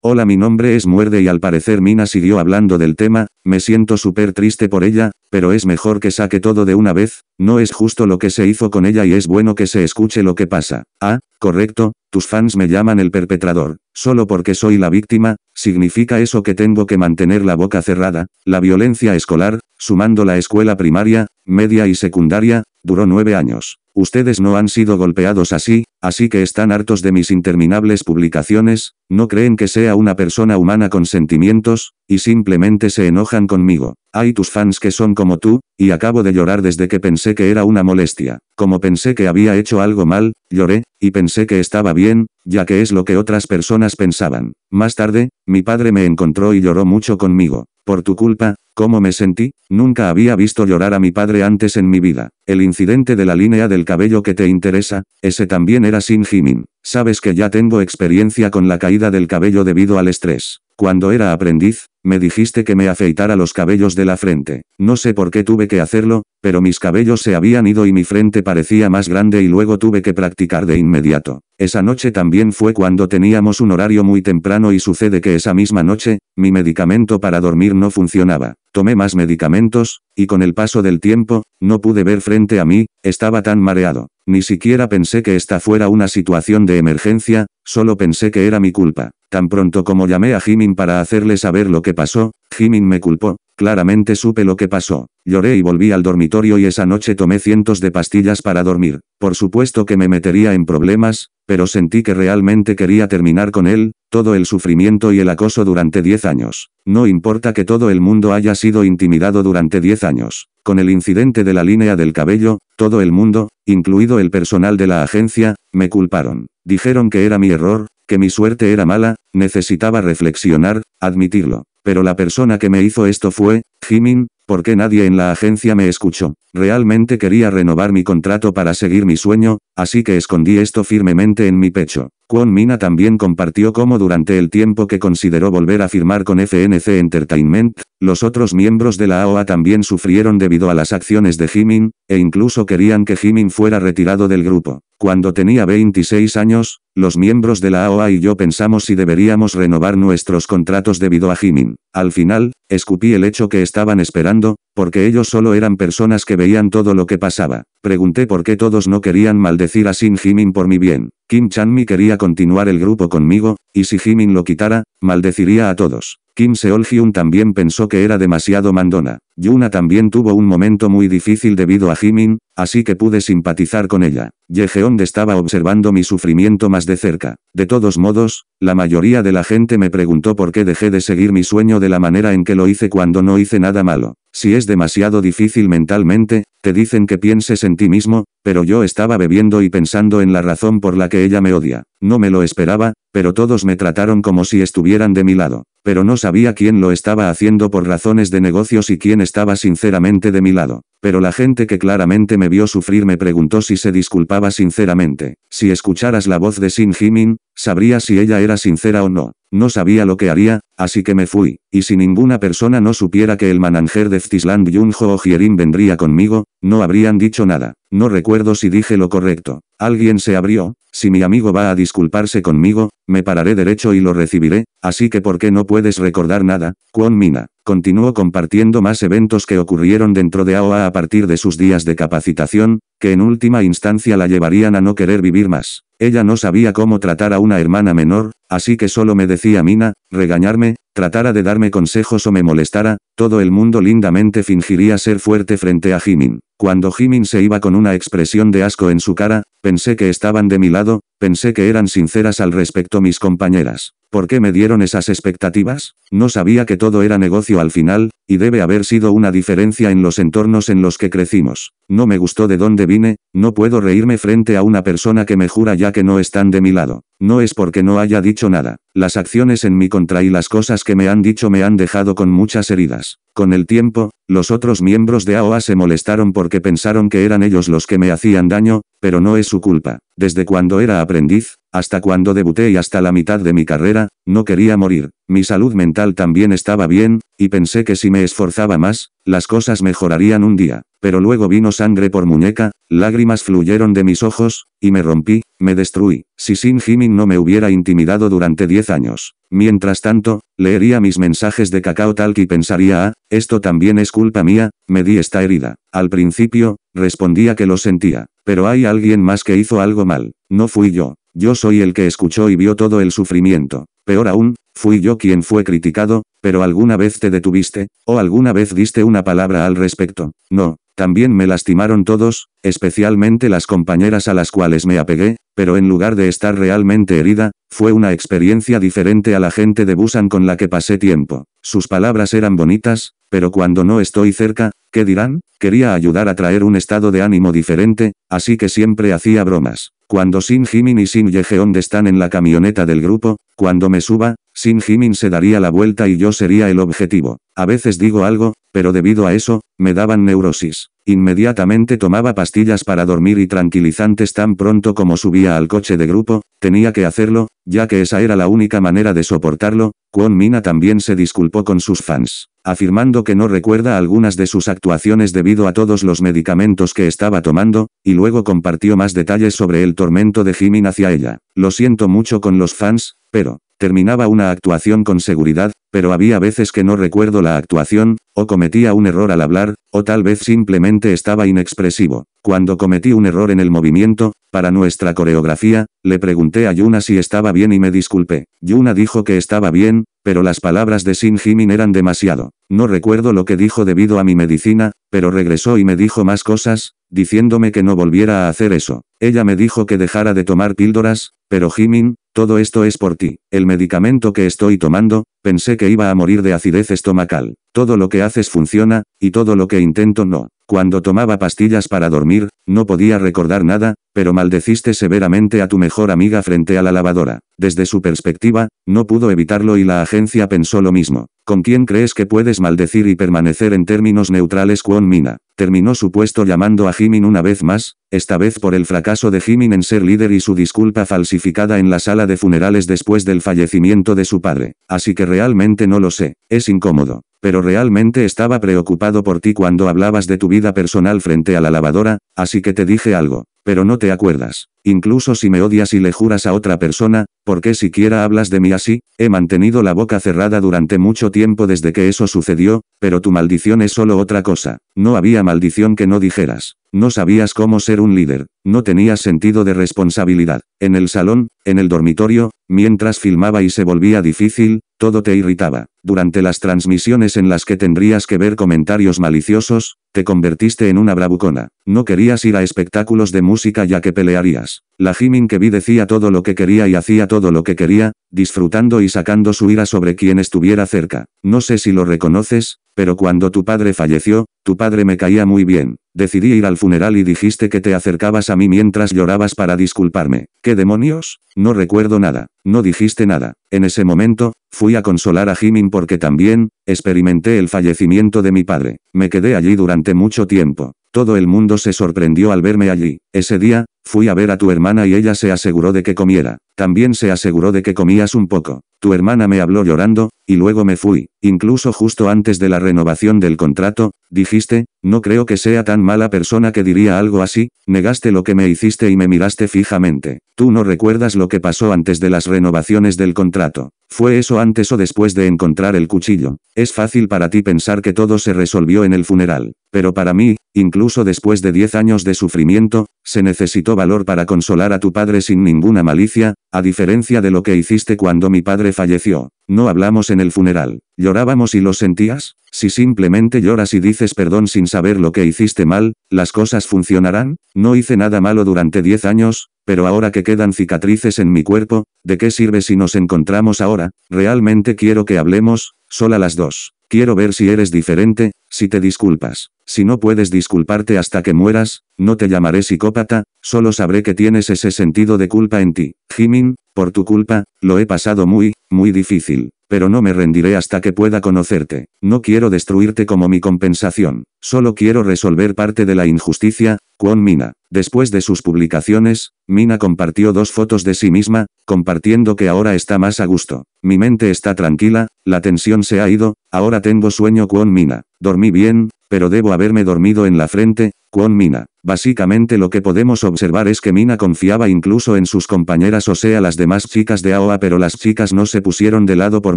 Hola mi nombre es Muerde y al parecer Mina siguió hablando del tema, me siento súper triste por ella, pero es mejor que saque todo de una vez, no es justo lo que se hizo con ella y es bueno que se escuche lo que pasa. Ah, correcto, tus fans me llaman el perpetrador, solo porque soy la víctima, significa eso que tengo que mantener la boca cerrada, la violencia escolar, sumando la escuela primaria, media y secundaria, duró nueve años. Ustedes no han sido golpeados así, así que están hartos de mis interminables publicaciones, no creen que sea una persona humana con sentimientos, y simplemente se enojan conmigo. Hay tus fans que son como tú, y acabo de llorar desde que pensé que era una molestia. Como pensé que había hecho algo mal, lloré, y pensé que estaba bien, ya que es lo que otras personas pensaban. Más tarde, mi padre me encontró y lloró mucho conmigo. Por tu culpa, ¿Cómo me sentí? Nunca había visto llorar a mi padre antes en mi vida. El incidente de la línea del cabello que te interesa, ese también era sin Jimin. Sabes que ya tengo experiencia con la caída del cabello debido al estrés. Cuando era aprendiz, me dijiste que me afeitara los cabellos de la frente. No sé por qué tuve que hacerlo, pero mis cabellos se habían ido y mi frente parecía más grande y luego tuve que practicar de inmediato. Esa noche también fue cuando teníamos un horario muy temprano y sucede que esa misma noche, mi medicamento para dormir no funcionaba tomé más medicamentos, y con el paso del tiempo, no pude ver frente a mí, estaba tan mareado. Ni siquiera pensé que esta fuera una situación de emergencia, Solo pensé que era mi culpa. Tan pronto como llamé a Jimin para hacerle saber lo que pasó, Jimin me culpó. Claramente supe lo que pasó. Lloré y volví al dormitorio y esa noche tomé cientos de pastillas para dormir. Por supuesto que me metería en problemas, pero sentí que realmente quería terminar con él, todo el sufrimiento y el acoso durante 10 años. No importa que todo el mundo haya sido intimidado durante 10 años. Con el incidente de la línea del cabello, todo el mundo, incluido el personal de la agencia, me culparon. Dijeron que era mi error, que mi suerte era mala, necesitaba reflexionar, admitirlo. Pero la persona que me hizo esto fue, Jimin, porque nadie en la agencia me escuchó. Realmente quería renovar mi contrato para seguir mi sueño, así que escondí esto firmemente en mi pecho. Kwon Mina también compartió cómo durante el tiempo que consideró volver a firmar con FNC Entertainment, los otros miembros de la AOA también sufrieron debido a las acciones de Jimin, e incluso querían que Jimin fuera retirado del grupo. Cuando tenía 26 años, los miembros de la AOA y yo pensamos si deberíamos renovar nuestros contratos debido a Jimin. Al final, escupí el hecho que estaban esperando, porque ellos solo eran personas que veían todo lo que pasaba. Pregunté por qué todos no querían maldecir a Sin Jimin por mi bien. Kim Chanmi quería continuar el grupo conmigo, y si Jimin lo quitara, maldeciría a todos. Kim seol también pensó que era demasiado mandona. Yuna también tuvo un momento muy difícil debido a Jimin, así que pude simpatizar con ella. Yejeon estaba observando mi sufrimiento más de cerca. De todos modos, la mayoría de la gente me preguntó por qué dejé de seguir mi sueño de la manera en que lo hice cuando no hice nada malo. Si es demasiado difícil mentalmente, te dicen que pienses en ti mismo, pero yo estaba bebiendo y pensando en la razón por la que ella me odia. No me lo esperaba, pero todos me trataron como si estuvieran de mi lado. Pero no sabía quién lo estaba haciendo por razones de negocios y quién estaba sinceramente de mi lado. Pero la gente que claramente me vio sufrir me preguntó si se disculpaba sinceramente. Si escucharas la voz de Sin Jimin, sabría si ella era sincera o no. No sabía lo que haría, así que me fui, y si ninguna persona no supiera que el mananger de Ftisland o Jierin vendría conmigo, no habrían dicho nada. No recuerdo si dije lo correcto. Alguien se abrió, si mi amigo va a disculparse conmigo, me pararé derecho y lo recibiré, así que ¿por qué no puedes recordar nada? Kwon Mina, continuó compartiendo más eventos que ocurrieron dentro de AOA a partir de sus días de capacitación, que en última instancia la llevarían a no querer vivir más. Ella no sabía cómo tratar a una hermana menor, Así que solo me decía Mina, regañarme, tratara de darme consejos o me molestara, todo el mundo lindamente fingiría ser fuerte frente a Jimin. Cuando Jimin se iba con una expresión de asco en su cara, pensé que estaban de mi lado, pensé que eran sinceras al respecto mis compañeras. ¿Por qué me dieron esas expectativas? No sabía que todo era negocio al final, y debe haber sido una diferencia en los entornos en los que crecimos. No me gustó de dónde vine, no puedo reírme frente a una persona que me jura ya que no están de mi lado. No es porque no haya dicho nada. Las acciones en mi contra y las cosas que me han dicho me han dejado con muchas heridas. Con el tiempo, los otros miembros de AOA se molestaron porque pensaron que eran ellos los que me hacían daño, pero no es su culpa. Desde cuando era aprendiz, hasta cuando debuté y hasta la mitad de mi carrera, no quería morir. Mi salud mental también estaba bien, y pensé que si me esforzaba más, las cosas mejorarían un día. Pero luego vino sangre por muñeca, lágrimas fluyeron de mis ojos, y me rompí, me destruí, si Sin Jimin no me hubiera intimidado durante 10 años. Mientras tanto, leería mis mensajes de cacao tal y pensaría, ah, esto también es culpa mía, me di esta herida. Al principio, respondía que lo sentía, pero hay alguien más que hizo algo mal, no fui yo. Yo soy el que escuchó y vio todo el sufrimiento. Peor aún, fui yo quien fue criticado, pero alguna vez te detuviste, o alguna vez diste una palabra al respecto. No, también me lastimaron todos, especialmente las compañeras a las cuales me apegué, pero en lugar de estar realmente herida, fue una experiencia diferente a la gente de Busan con la que pasé tiempo. Sus palabras eran bonitas, pero cuando no estoy cerca, ¿qué dirán? Quería ayudar a traer un estado de ánimo diferente, así que siempre hacía bromas. Cuando Sin Jimin y Sin Yejeon están en la camioneta del grupo, cuando me suba, sin Jimin se daría la vuelta y yo sería el objetivo. A veces digo algo, pero debido a eso, me daban neurosis. Inmediatamente tomaba pastillas para dormir y tranquilizantes tan pronto como subía al coche de grupo, tenía que hacerlo, ya que esa era la única manera de soportarlo, Kwon Mina también se disculpó con sus fans, afirmando que no recuerda algunas de sus actuaciones debido a todos los medicamentos que estaba tomando, y luego compartió más detalles sobre el tormento de Jimin hacia ella. Lo siento mucho con los fans, pero, terminaba una actuación con seguridad, pero había veces que no recuerdo la actuación, o cometía un error al hablar, o tal vez simplemente estaba inexpresivo. Cuando cometí un error en el movimiento, para nuestra coreografía, le pregunté a Yuna si estaba bien y me disculpé. Yuna dijo que estaba bien, pero las palabras de Sin Jimin eran demasiado. No recuerdo lo que dijo debido a mi medicina, pero regresó y me dijo más cosas, diciéndome que no volviera a hacer eso. Ella me dijo que dejara de tomar píldoras, pero Jimin, todo esto es por ti. El medicamento que estoy tomando, pensé que iba a morir de acidez estomacal. Todo lo que haces funciona, y todo lo que intento no. Cuando tomaba pastillas para dormir, no podía recordar nada, pero maldeciste severamente a tu mejor amiga frente a la lavadora. Desde su perspectiva, no pudo evitarlo y la agencia pensó lo mismo. ¿Con quién crees que puedes maldecir y permanecer en términos neutrales? Kwon Mina terminó su puesto llamando a Jimin una vez más, esta vez por el fracaso de Jimin en ser líder y su disculpa falsificada en la sala de funerales después del fallecimiento de su padre. Así que realmente no lo sé, es incómodo. Pero realmente estaba preocupado por ti cuando hablabas de tu vida personal frente a la lavadora, así que te dije algo. Pero no te acuerdas. Incluso si me odias y le juras a otra persona, ¿por qué siquiera hablas de mí así? He mantenido la boca cerrada durante mucho tiempo desde que eso sucedió, pero tu maldición es solo otra cosa. No había maldición que no dijeras. No sabías cómo ser un líder, no tenías sentido de responsabilidad. En el salón, en el dormitorio, mientras filmaba y se volvía difícil, todo te irritaba. Durante las transmisiones en las que tendrías que ver comentarios maliciosos, te convertiste en una bravucona. No querías ir a espectáculos de música ya que pelearías. La Jimin que vi decía todo lo que quería y hacía todo lo que quería, disfrutando y sacando su ira sobre quien estuviera cerca. No sé si lo reconoces, pero cuando tu padre falleció, tu padre me caía muy bien. Decidí ir al funeral y dijiste que te acercabas a mí mientras llorabas para disculparme. ¿Qué demonios? No recuerdo nada. No dijiste nada. En ese momento, fui a consolar a Jimin porque también, experimenté el fallecimiento de mi padre. Me quedé allí durante mucho tiempo. Todo el mundo se sorprendió al verme allí. Ese día, fui a ver a tu hermana y ella se aseguró de que comiera. También se aseguró de que comías un poco. Tu hermana me habló llorando, y luego me fui, incluso justo antes de la renovación del contrato, dijiste, no creo que sea tan mala persona que diría algo así, negaste lo que me hiciste y me miraste fijamente. Tú no recuerdas lo que pasó antes de las renovaciones del contrato. ¿Fue eso antes o después de encontrar el cuchillo? Es fácil para ti pensar que todo se resolvió en el funeral, pero para mí, incluso después de 10 años de sufrimiento, se necesitó valor para consolar a tu padre sin ninguna malicia, a diferencia de lo que hiciste cuando mi padre falleció. No hablamos en el funeral. ¿Llorábamos y lo sentías? Si simplemente lloras y dices perdón sin saber lo que hiciste mal, ¿las cosas funcionarán? No hice nada malo durante 10 años, pero ahora que quedan cicatrices en mi cuerpo, ¿de qué sirve si nos encontramos ahora? Realmente quiero que hablemos, sola las dos. Quiero ver si eres diferente, si te disculpas, si no puedes disculparte hasta que mueras, no te llamaré psicópata, solo sabré que tienes ese sentido de culpa en ti. Jimin, por tu culpa, lo he pasado muy, muy difícil, pero no me rendiré hasta que pueda conocerte. No quiero destruirte como mi compensación, solo quiero resolver parte de la injusticia, Kwon Mina. Después de sus publicaciones, Mina compartió dos fotos de sí misma, compartiendo que ahora está más a gusto. Mi mente está tranquila, la tensión se ha ido, ahora tengo sueño con Mina. Dormí bien, pero debo haberme dormido en la frente, con Mina. Básicamente lo que podemos observar es que Mina confiaba incluso en sus compañeras o sea las demás chicas de AOA pero las chicas no se pusieron de lado por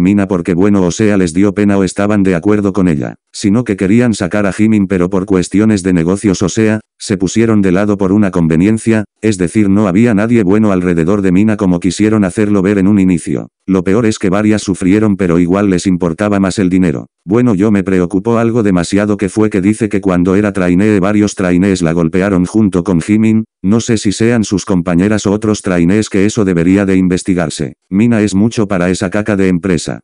Mina porque bueno o sea les dio pena o estaban de acuerdo con ella, sino que querían sacar a Jimin pero por cuestiones de negocios o sea, se pusieron de lado por una conveniencia, es decir no había nadie bueno alrededor de Mina como quisieron hacerlo ver en un inicio. Lo peor es que varias sufrieron pero igual les importaba más el dinero. Bueno yo me preocupó algo demasiado que fue que dice que cuando era trainee varios trainees la golpearon junto con Jimin, no sé si sean sus compañeras o otros trainees que eso debería de investigarse. Mina es mucho para esa caca de empresa.